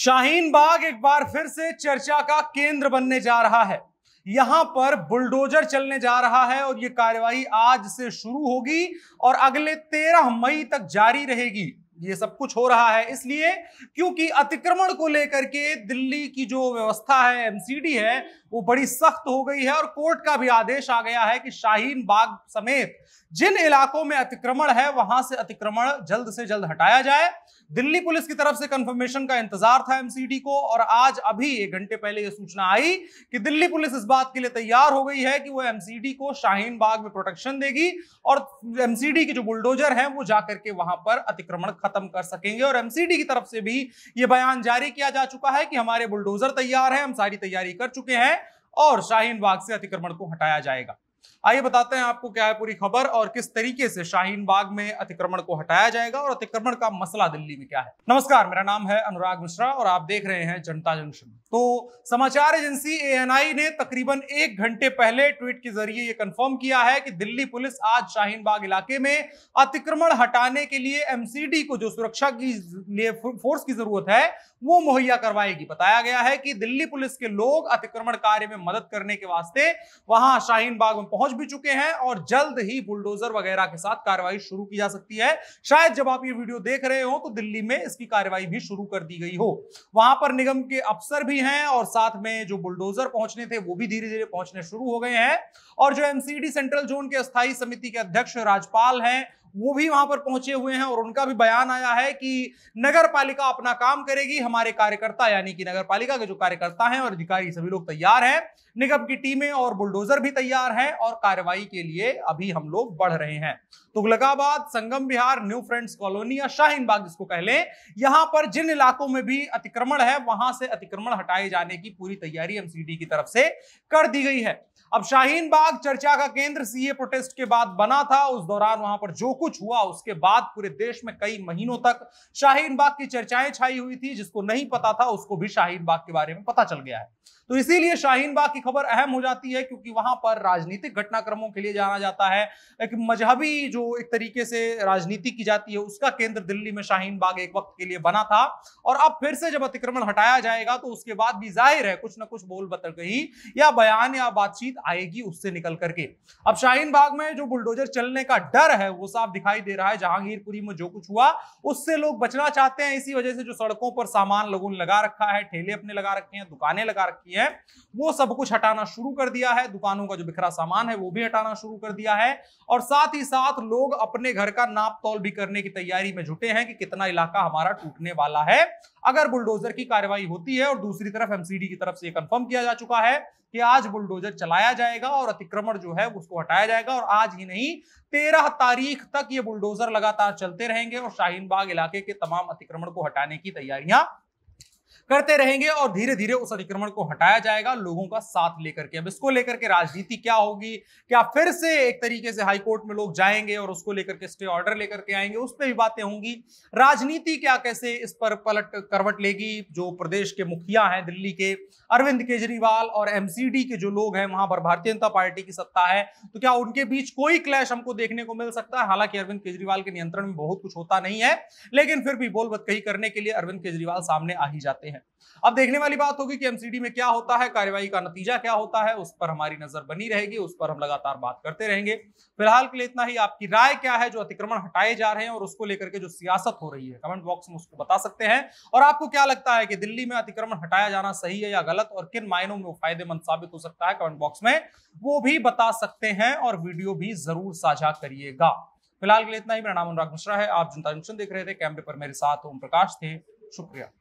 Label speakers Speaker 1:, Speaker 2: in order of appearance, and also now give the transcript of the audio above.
Speaker 1: शाहीन बाग एक बार फिर से चर्चा का केंद्र बनने जा रहा है यहां पर बुलडोजर चलने जा रहा है और ये कार्यवाही आज से शुरू होगी और अगले तेरह मई तक जारी रहेगी ये सब कुछ हो रहा है इसलिए क्योंकि अतिक्रमण को लेकर के दिल्ली की जो व्यवस्था है एमसीडी है वो बड़ी सख्त हो गई है और कोर्ट का भी आदेश आ गया है कि शाहीन बाग समेत जिन इलाकों में अतिक्रमण है वहां से अतिक्रमण जल्द से जल्द हटाया जाए दिल्ली पुलिस की तरफ से कंफर्मेशन का इंतजार था एमसीडी को और आज अभी एक घंटे पहले यह सूचना आई कि दिल्ली पुलिस इस बात के लिए तैयार हो गई है कि वो एमसीडी को शाहीन बाग में प्रोटेक्शन देगी और एमसीडी के जो बुलडोजर है वो जाकर के वहां पर अतिक्रमण खत्म कर सकेंगे और एमसीडी की तरफ से भी ये बयान जारी किया जा चुका है कि हमारे बुलडोजर तैयार है हम सारी तैयारी कर चुके हैं और शाहीन बाग से अतिक्रमण को हटाया जाएगा आइए बताते हैं आपको क्या है पूरी खबर और किस तरीके से शाहीन बाग में अतिक्रमण को हटाया जाएगा और अतिक्रमण का मसला दिल्ली में क्या है नमस्कार मेरा नाम है अनुराग मिश्रा और आप देख रहे हैं जनता जंक्शन तो समाचार एजेंसी ए ने तकरीबन एक घंटे पहले ट्वीट के जरिए यह कंफर्म किया है कि दिल्ली पुलिस आज शाहीन बाग इलाके में अतिक्रमण हटाने के लिए एमसीडी को जो सुरक्षा की लिए फोर्स की जरूरत है वो मुहैया करवाएगी बताया गया है कि दिल्ली पुलिस के लोग अतिक्रमण कार्य में मदद करने के वास्ते वहां शाहीन बाग में पहुंच भी चुके हैं और जल्द ही बुलडोजर वगैरह के साथ कार्रवाई शुरू की जा सकती है शायद जब आप ये वीडियो देख रहे हो तो दिल्ली में इसकी कार्रवाई भी शुरू कर दी गई हो वहां पर निगम के अफसर भी भी हैं और साथ में जो बुलडोजर पहुंचने थे वो भी धीरे धीरे पहुंचने शुरू हो गए हैं और जो एमसीडी सेंट्रल जोन के स्थायी समिति के अध्यक्ष राजपाल हैं वो भी वहां पर पहुंचे हुए हैं और उनका भी बयान आया है कि नगर पालिका अपना काम करेगी हमारे कार्यकर्ता यानी कि नगर पालिका के जो कार्यकर्ता हैं और अधिकारी सभी लोग तैयार हैं निगम की टीमें और बुलडोजर भी तैयार हैं और कार्रवाई के लिए अभी हम लोग बढ़ रहे हैं Tughlakabad Sangam Vihar New Friends Colony या शाहीन बाग जिसको कह लें यहां पर जिन इलाकों में भी अतिक्रमण है वहां से अतिक्रमण हटाए जाने की पूरी तैयारी एमसीडी की तरफ से कर दी गई है अब शाहीन बाग चर्चा का केंद्र सीए प्रोटेस्ट के बाद बना था उस दौरान वहां पर जो कुछ हुआ उसके बाद पूरे देश में कई महीनों तक शाहीन बाग की चर्चाएं छाई हुई थी जिसको नहीं पता था उसको भी शाहीन बाग के बारे में पता चल गया है तो इसीलिए शाहीन बाग की खबर अहम हो जाती है क्योंकि वहां पर राजनीतिक घटनाक्रमों के लिए जाना जाता है एक मजहबी जो एक तरीके से राजनीति की जाती है उसका केंद्र दिल्ली में शाहीन बाग एक वक्त के लिए बना था और अब फिर से जब अतिक्रमण हटाया जाएगा तो उसके बाद भी जाहिर है कुछ ना कुछ बोल बतल गई या बयान या बातचीत आएगी उससे निकल करके अब शाहीन बाग में जो बुलडोजर चलने का डर है वो साफ साफ दिखाई दे रहा है जहांगीरपुरी में जो कुछ हुआ उससे लोग बचना चाहते हैं इसी वजह से जो सड़कों पर सामान लोगों ने लगा रखा है ठेले अपने लगा रखे हैं दुकानें लगा रखी है वो सब कुछ हटाना शुरू कर दिया है दुकानों का जो बिखरा सामान है वो भी हटाना शुरू कर दिया है और साथ ही साथ लोग अपने घर का नाप तौल भी करने की तैयारी में जुटे हैं कि कितना इलाका हमारा टूटने वाला है अगर बुलडोजर की कार्रवाई होती है और दूसरी तरफ एमसीडी की तरफ से कंफर्म किया जा चुका है कि आज बुलडोजर चलाया जाएगा और अतिक्रमण जो है उसको हटाया जाएगा और आज ही नहीं तेरह तारीख तक ये बुलडोजर लगातार चलते रहेंगे और शाहीन बाग इलाके के तमाम अतिक्रमण को हटाने की तैयारियां करते रहेंगे और धीरे धीरे उस अतिक्रमण को हटाया जाएगा लोगों का साथ लेकर के अब इसको लेकर के राजनीति क्या होगी क्या फिर से एक तरीके से हाईकोर्ट में लोग जाएंगे और उसको लेकर के स्टे ऑर्डर लेकर के आएंगे उस पर भी बातें होंगी राजनीति क्या कैसे इस पर पलट करवट लेगी जो प्रदेश के मुखिया हैं दिल्ली के अरविंद केजरीवाल और एमसीडी के जो लोग हैं वहां पर भारतीय जनता पार्टी की सत्ता है तो क्या उनके बीच कोई क्लैश हमको देखने को मिल सकता है हालांकि अरविंद केजरीवाल के नियंत्रण में बहुत कुछ होता नहीं है लेकिन फिर भी बोल बत कही करने के लिए अरविंद केजरीवाल सामने आ ही जाते जाते हैं अब देखने वाली बात होगी कि एमसीडी में क्या होता है कार्यवाही का नतीजा क्या होता है उस पर हमारी नजर बनी रहेगी उस पर हम लगातार बात करते रहेंगे फिलहाल के लिए इतना ही आपकी राय क्या है जो अतिक्रमण हटाए जा रहे हैं और उसको लेकर के जो सियासत हो रही है कमेंट बॉक्स में उसको बता सकते हैं और आपको क्या लगता है कि दिल्ली में अतिक्रमण हटाया जाना सही है या गलत और किन मायनों में वो फायदेमंद साबित हो सकता है कमेंट बॉक्स में वो भी बता सकते हैं और वीडियो भी जरूर साझा करिएगा फिलहाल के लिए इतना ही मेरा नाम अनुराग मिश्रा है आप जनता जंक्शन देख रहे थे कैमरे पर मेरे साथ ओम प्रकाश थे शुक्रिया